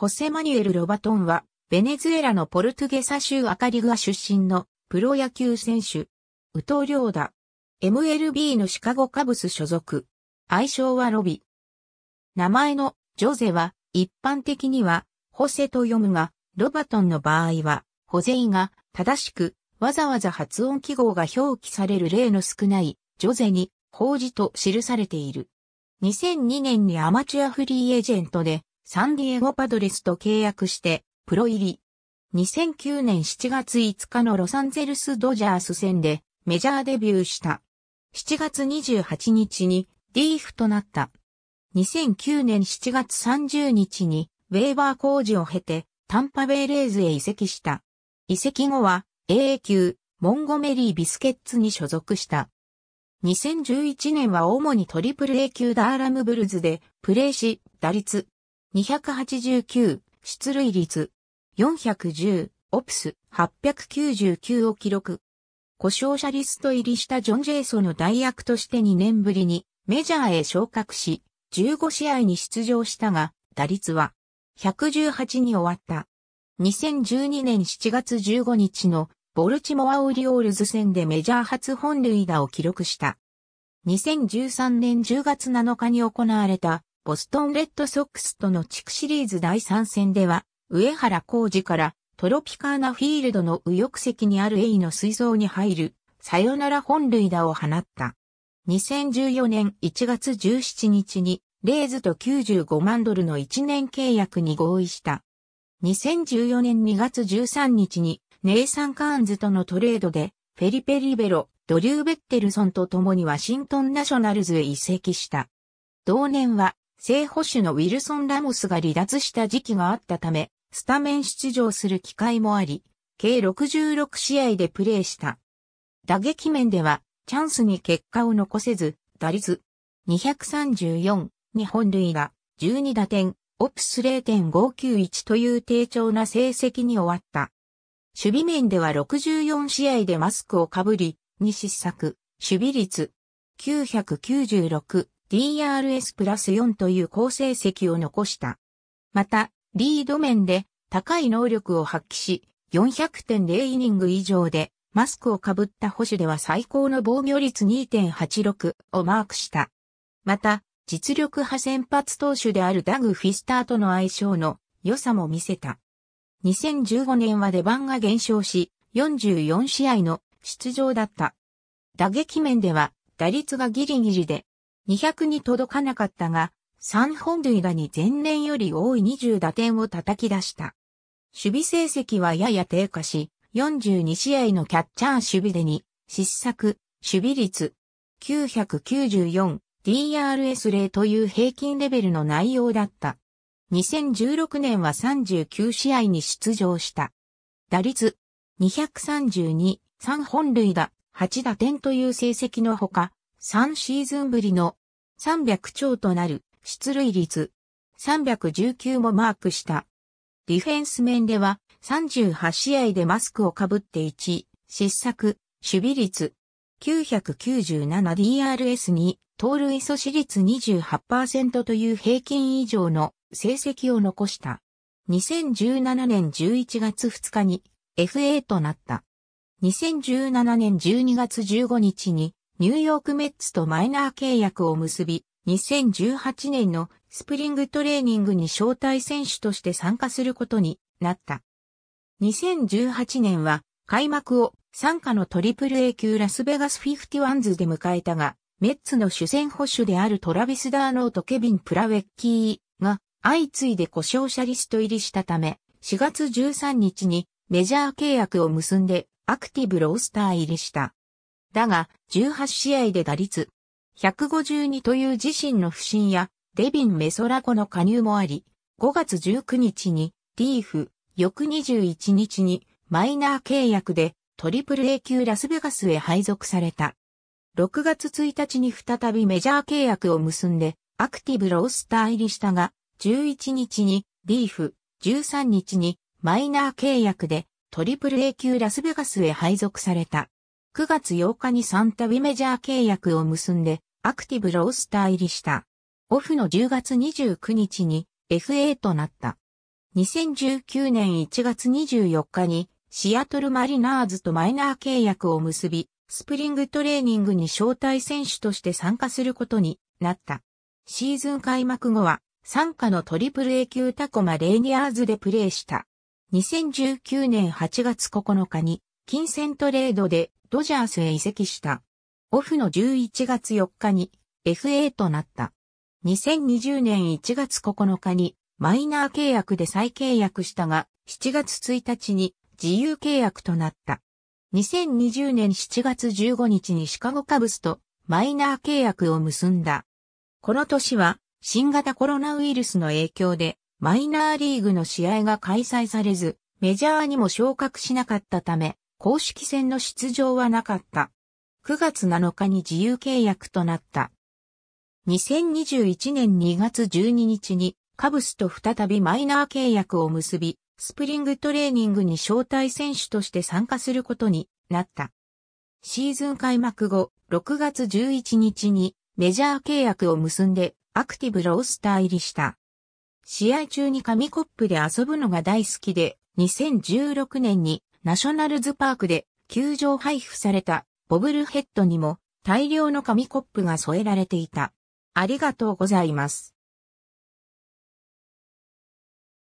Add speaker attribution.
Speaker 1: ホセマニュエル・ロバトンは、ベネズエラのポルトゥゲサ州アカリグア出身のプロ野球選手。ウトリョーダ。MLB のシカゴカブス所属。愛称はロビ。名前のジョゼは一般的にはホセと読むが、ロバトンの場合はホゼイが正しくわざわざ発音記号が表記される例の少ないジョゼに法事と記されている。2002年にアマチュアフリーエージェントでサンディエゴパドレスと契約して、プロ入り。2009年7月5日のロサンゼルスドジャース戦でメジャーデビューした。7月28日にリーフとなった。2009年7月30日にウェーバー工事を経てタンパベイレーズへ移籍した。移籍後は AA 級モンゴメリービスケッツに所属した。2011年は主にトリプル A 級ダーラムブルズでプレーし、打率289、出塁率、410、オプス、899を記録。故障者リスト入りしたジョン・ジェイソの代役として2年ぶりにメジャーへ昇格し、15試合に出場したが、打率は118に終わった。2012年7月15日のボルチモア・オリオールズ戦でメジャー初本塁打を記録した。2013年10月7日に行われたボストンレッドソックスとの地区シリーズ第3戦では、上原浩二からトロピカーナフィールドの右翼席にある A の水槽に入る、さよなら本塁打を放った。2014年1月17日に、レイズと95万ドルの1年契約に合意した。2014年2月13日に、ネイサン・カーンズとのトレードで、フェリペ・リベロ、ドリュー・ベッテルソンと共にワシントン・ナショナルズへ移籍した。同年は、正捕手のウィルソン・ラモスが離脱した時期があったため、スタメン出場する機会もあり、計66試合でプレーした。打撃面では、チャンスに結果を残せず、打率234、日本塁打、12打点、オプス0.591という低調な成績に終わった。守備面では64試合でマスクをかぶり、2失策、守備率996、DRS プラス4という好成績を残した。また、リード面で高い能力を発揮し、400.0イニング以上でマスクをかぶった保守では最高の防御率2.86をマークした。また、実力派先発投手であるダグ・フィスターとの相性の良さも見せた。2015年は出番が減少し、44試合の出場だった。打撃面では打率がギリギリで200に届かなかったが、3本塁打に前年より多い20打点を叩き出した。守備成績はやや低下し、42試合のキャッチャー守備でに、失策、守備率、994、d r s 例という平均レベルの内容だった。2016年は39試合に出場した。打率、232、3本塁打、8打点という成績のほか、3シーズンぶりの300超となる出塁率319もマークした。ディフェンス面では38試合でマスクをかぶって1、失策、守備率 997DRS に盗塁阻止率28%という平均以上の成績を残した。2017年11月2日に FA となった。2017年12月15日にニューヨークメッツとマイナー契約を結び、2018年のスプリングトレーニングに招待選手として参加することになった。2018年は開幕を参加の AAA 級ラスベガス51ズで迎えたが、メッツの主戦保守であるトラビス・ダーノーとケビン・プラウェッキーが相次いで故障者リスト入りしたため、4月13日にメジャー契約を結んでアクティブロースター入りした。だが、18試合で打率、152という自身の不振や、デビン・メソラコの加入もあり、5月19日に、リーフ、翌21日に、マイナー契約で、トリプル A 級ラスベガスへ配属された。6月1日に再びメジャー契約を結んで、アクティブロースター入りしたが、11日に、リーフ、13日に、マイナー契約で、トリプル A 級ラスベガスへ配属された。9月8日に3度メジャー契約を結んで、アクティブロースター入りした。オフの10月29日に FA となった。2019年1月24日にシアトルマリナーズとマイナー契約を結び、スプリングトレーニングに招待選手として参加することになった。シーズン開幕後は、参加のトリプル A 級タコマレーニアーズでプレーした。2019年8月9日に、金銭トレードでドジャースへ移籍した。オフの11月4日に FA となった。2020年1月9日にマイナー契約で再契約したが、7月1日に自由契約となった。2020年7月15日にシカゴカブスとマイナー契約を結んだ。この年は新型コロナウイルスの影響でマイナーリーグの試合が開催されず、メジャーにも昇格しなかったため、公式戦の出場はなかった。9月7日に自由契約となった。2021年2月12日にカブスと再びマイナー契約を結び、スプリングトレーニングに招待選手として参加することになった。シーズン開幕後、6月11日にメジャー契約を結んでアクティブロースター入りした。試合中に紙コップで遊ぶのが大好きで、2016年にナショナルズパークで球場配布されたボブルヘッドにも大量の紙コップが添えられていた。ありがとうございます。